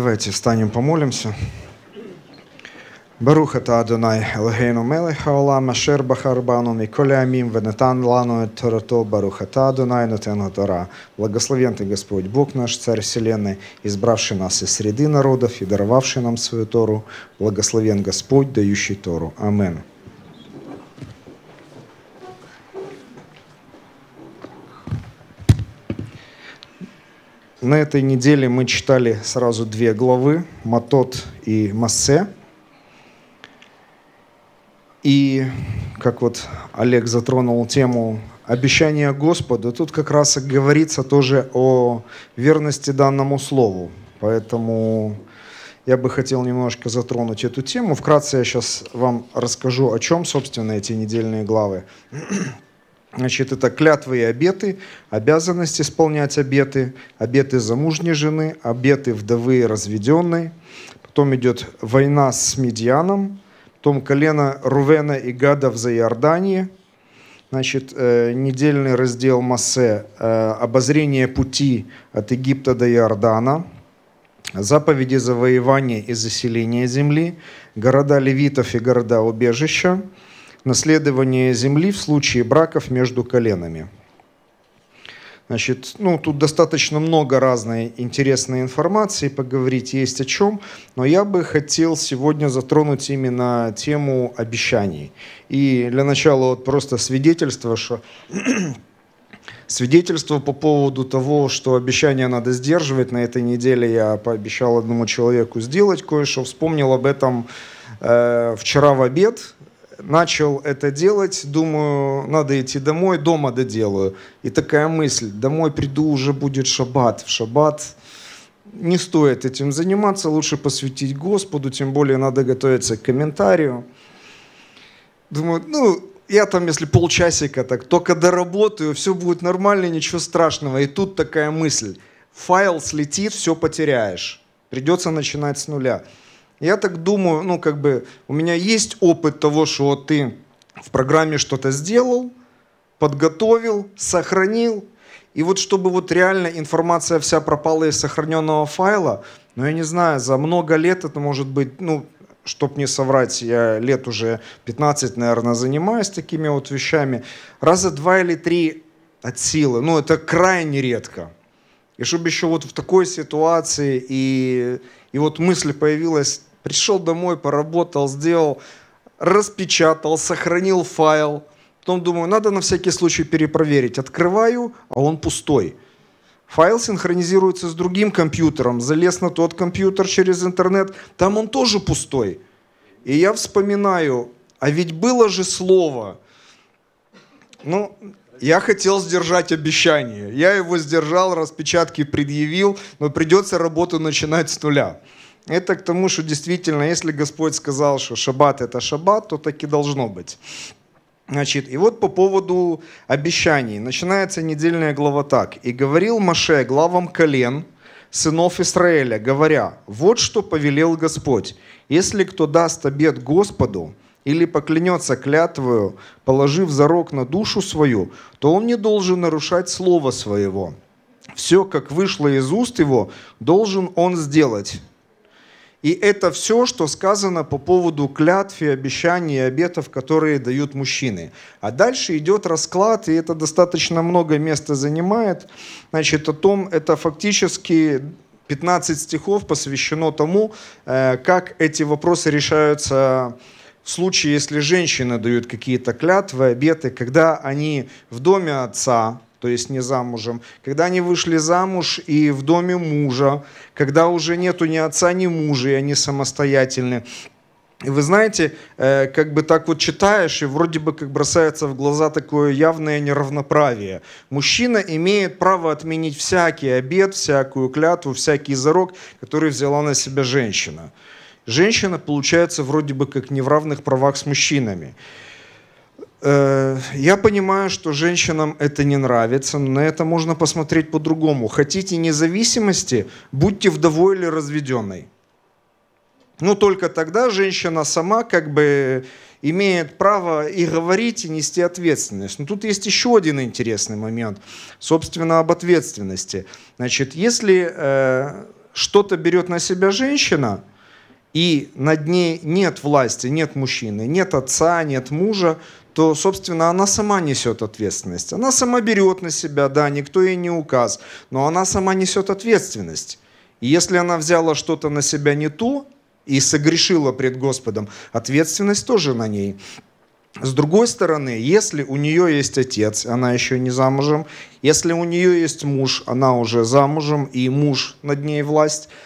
Давайте встанем, помолимся. Баруха это Адонай, Элгейну Мелех Хаолам, Ашер Бахарбану, Миколя Амим, Венетан Лану Торато, баруха это Адонай, Нотен Тора. Благословен ты Господь Бог наш, Царь Вселенной, избравший нас из среды народов и даровавший нам свою Тору. Благословен Господь, дающий Тору. Аминь. На этой неделе мы читали сразу две главы, Матот и Массе. И, как вот Олег затронул тему обещания Господа, тут как раз и говорится тоже о верности данному слову. Поэтому я бы хотел немножко затронуть эту тему. Вкратце я сейчас вам расскажу, о чем, собственно, эти недельные главы. Значит, это клятвы и обеты, обязанность исполнять обеты, обеты замужней жены, обеты вдовы и разведенной. Потом идет война с Медианом, потом колено Рувена и Гадов за Иордании. Значит, э, недельный раздел Массе э, «Обозрение пути от Египта до Иордана», заповеди завоевания и заселения земли, города левитов и города убежища – наследование земли в случае браков между коленами. Значит, ну, тут достаточно много разной интересной информации, поговорить есть о чем, но я бы хотел сегодня затронуть именно тему обещаний. И для начала вот просто свидетельство, что свидетельство по поводу того, что обещания надо сдерживать. На этой неделе я пообещал одному человеку сделать кое-что, вспомнил об этом э, вчера в обед, начал это делать, думаю, надо идти домой, дома доделаю. И такая мысль, домой приду, уже будет шаббат. В шаббат не стоит этим заниматься, лучше посвятить Господу, тем более надо готовиться к комментарию. Думаю, ну, я там, если полчасика так, только доработаю, все будет нормально, ничего страшного. И тут такая мысль, файл слетит, все потеряешь. Придется начинать с нуля. Я так думаю, ну как бы у меня есть опыт того, что ты в программе что-то сделал, подготовил, сохранил, и вот чтобы вот реально информация вся пропала из сохраненного файла, ну я не знаю, за много лет это может быть, ну, чтоб не соврать, я лет уже 15, наверное, занимаюсь такими вот вещами, раза два или три от силы, ну это крайне редко. И чтобы еще вот в такой ситуации и, и вот мысль появилась Пришел домой, поработал, сделал, распечатал, сохранил файл. Потом думаю, надо на всякий случай перепроверить. Открываю, а он пустой. Файл синхронизируется с другим компьютером. Залез на тот компьютер через интернет, там он тоже пустой. И я вспоминаю, а ведь было же слово. Ну, я хотел сдержать обещание. Я его сдержал, распечатки предъявил, но придется работу начинать с нуля. Это к тому, что действительно, если Господь сказал, что шаббат – это шаббат, то так и должно быть. Значит, и вот по поводу обещаний. Начинается недельная глава так. «И говорил Маше главам колен, сынов Израиля, говоря, вот что повелел Господь, если кто даст обед Господу или поклянется клятвою, положив зарок на душу свою, то он не должен нарушать слово своего. Все, как вышло из уст его, должен он сделать. И это все, что сказано по поводу клятв и обещаний и обетов, которые дают мужчины. А дальше идет расклад, и это достаточно много места занимает. Значит, о том, это фактически 15 стихов посвящено тому, э, как эти вопросы решаются в случае, если женщины дают какие-то клятвы, обеты, когда они в доме отца, то есть не замужем, когда они вышли замуж и в доме мужа, когда уже нету ни отца, ни мужа, и они самостоятельны. И вы знаете, э, как бы так вот читаешь, и вроде бы как бросается в глаза такое явное неравноправие. Мужчина имеет право отменить всякий обед, всякую клятву, всякий зарок, который взяла на себя женщина. Женщина, получается, вроде бы как не в равных правах с мужчинами. Э, я понимаю, что женщинам это не нравится, но на это можно посмотреть по-другому. Хотите независимости, будьте вдовой или разведенной. Но ну, только тогда женщина сама как бы имеет право и говорить, и нести ответственность. Но тут есть еще один интересный момент, собственно, об ответственности. Значит, если э, что-то берет на себя женщина, и над ней нет власти, нет мужчины, нет отца, нет мужа, то, собственно, она сама несет ответственность. Она сама берет на себя, да, никто ей не указ, но она сама несет ответственность. И если она взяла что-то на себя не то и согрешила пред Господом, ответственность тоже на ней. С другой стороны, если у нее есть отец, она еще не замужем, если у нее есть муж, она уже замужем, и муж над ней власть –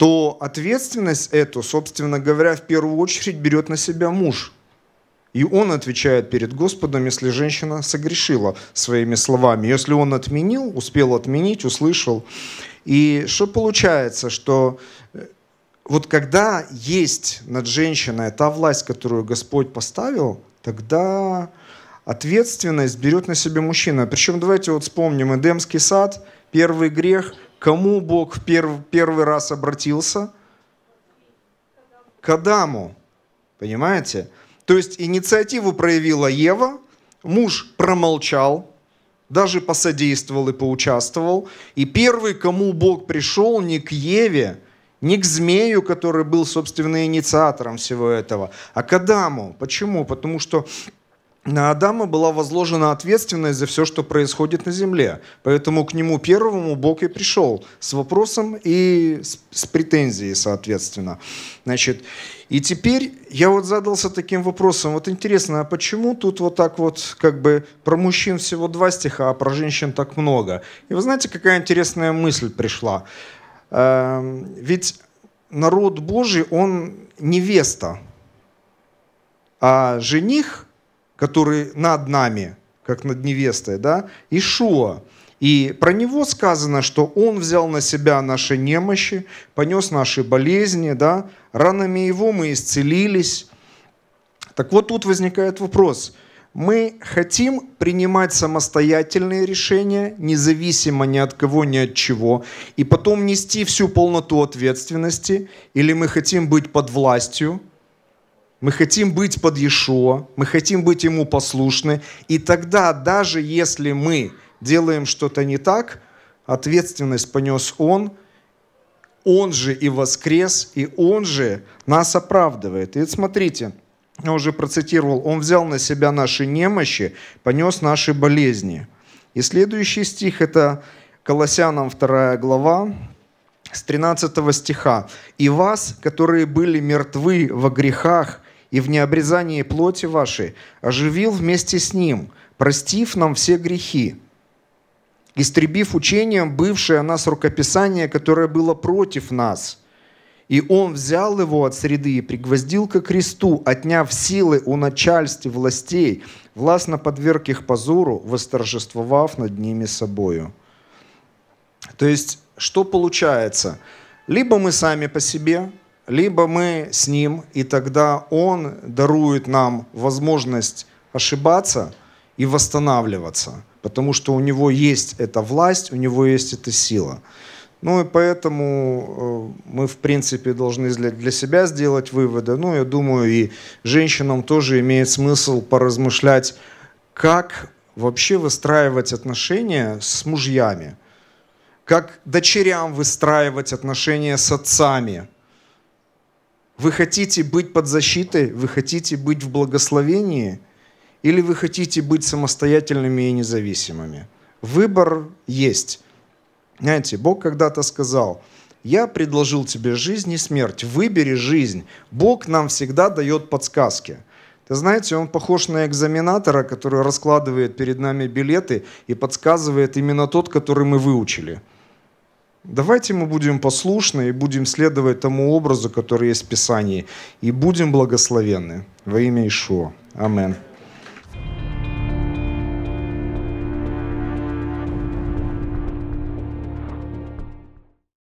то ответственность эту, собственно говоря, в первую очередь берет на себя муж. И он отвечает перед Господом, если женщина согрешила своими словами. Если он отменил, успел отменить, услышал. И что получается, что э, вот когда есть над женщиной та власть, которую Господь поставил, тогда ответственность берет на себя мужчина. Причем давайте вот вспомним Эдемский сад, первый грех – Кому Бог в перв, первый раз обратился? К Адаму. Понимаете? То есть инициативу проявила Ева, муж промолчал, даже посодействовал и поучаствовал. И первый, кому Бог пришел, не к Еве, не к змею, который был, собственно, инициатором всего этого, а к Адаму. Почему? Потому что на Адама была возложена ответственность за все, что происходит на земле. Поэтому к нему первому Бог и пришел с вопросом и с, с претензией, соответственно. Значит, и теперь я вот задался таким вопросом. Вот интересно, а почему тут вот так вот как бы про мужчин всего два стиха, а про женщин так много? И вы знаете, какая интересная мысль пришла? Э, ведь народ Божий, он невеста, а жених – который над нами, как над невестой, да, Ишуа. И про него сказано, что он взял на себя наши немощи, понес наши болезни, да, ранами его мы исцелились. Так вот тут возникает вопрос. Мы хотим принимать самостоятельные решения, независимо ни от кого, ни от чего, и потом нести всю полноту ответственности, или мы хотим быть под властью, мы хотим быть под Иешуа, мы хотим быть Ему послушны, и тогда, даже если мы делаем что-то не так, ответственность понес Он, Он же и воскрес, и Он же нас оправдывает. И вот смотрите, я уже процитировал, Он взял на себя наши немощи, понес наши болезни. И следующий стих – это Колоссянам 2 глава, с 13 стиха. «И вас, которые были мертвы во грехах и в необрезании плоти вашей оживил вместе с Ним, простив нам все грехи, истребив учением бывшее о нас рукописание, которое было против нас. И Он взял его от среды и пригвоздил ко кресту, отняв силы у начальств и властей, властно подверг их позору, восторжествовав над ними собою». То есть, что получается? Либо мы сами по себе, либо мы с Ним, и тогда Он дарует нам возможность ошибаться и восстанавливаться, потому что у Него есть эта власть, у Него есть эта сила. Ну и поэтому э, мы, в принципе, должны для себя сделать выводы. Ну, я думаю, и женщинам тоже имеет смысл поразмышлять, как вообще выстраивать отношения с мужьями, как дочерям выстраивать отношения с отцами – вы хотите быть под защитой, вы хотите быть в благословении, или вы хотите быть самостоятельными и независимыми. Выбор есть. Знаете, Бог когда-то сказал, я предложил тебе жизнь и смерть, выбери жизнь. Бог нам всегда дает подсказки. Ты знаете, он похож на экзаменатора, который раскладывает перед нами билеты и подсказывает именно тот, который мы выучили – Давайте мы будем послушны и будем следовать тому образу, который есть в Писании, и будем благословенны. Во имя Ишуа. Аминь.